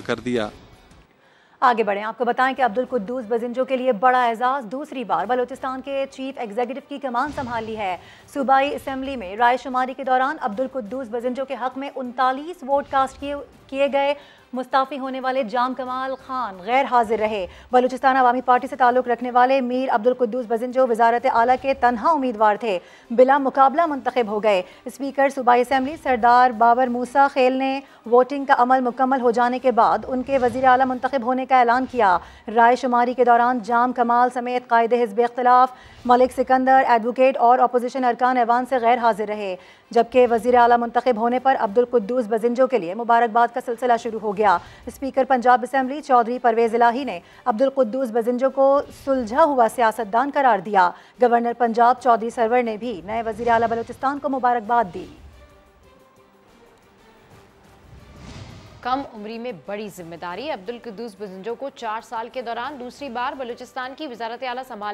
कर दिया आगे बढ़ें आपको बताएं कि अब्दुल कुद्दूस बजिंजो के लिए बड़ा एजाज़ दूसरी बार बलोचिस्तान के चीफ एग्जीक्यूटिव की कमान संभाल ली है सूबाई असम्बली में राय शुमारी के दौरान अब्दुल कुद्दूस बजिंजो के हक में उनतालीस वोट कास्ट किए किए गए मुस्ताफ़ी होने वाले जाम कमाल खान गैर हाजिर रहे बलूचिस्तान अवामी पार्टी से ताल्लुक़ रखने वाले मीर अब्दुल कुद्दूस बजिंजो वजारत आला के तनहा उम्मीदवार थे बिला मुकाबला मंतखब हो गए स्पीकर सूबाई असम्बली सरदार बाबर मूसा खेल ने वोटिंग का अमल मुकम्मल हो जाने के बाद उनके वजी अली मंतखब होने का ऐलान किया राय शुमारी के दौरान जाम कमाल समेत कायद हिजब अख्तिलाफ मलिक सिकंदर एडवोकेट और अपोजिशन अरकान ऐवान से गैर हाजिर रहे जबकि वजी अली मंतखब होने पर अब्दुल बजिंजो के लिए मुबारकबाद का सिलसिला शुरू हो गया स्पीकर पंजाब असम्बली चौधरी परवेज इलाही ने अब्दुल बजिंजो को सुलझा हुआ सियासतदान करार दिया गवर्नर पंजाब चौधरी सरवर ने भी नए वजी अला बलोचिस्तान को मुबारकबाद दी कम उम्री में बड़ी जिम्मेदारी अब्दुल कदूस बजंजो को चार साल के दौरान दूसरी बार बलूचिस्तान की वजारत आला संभाल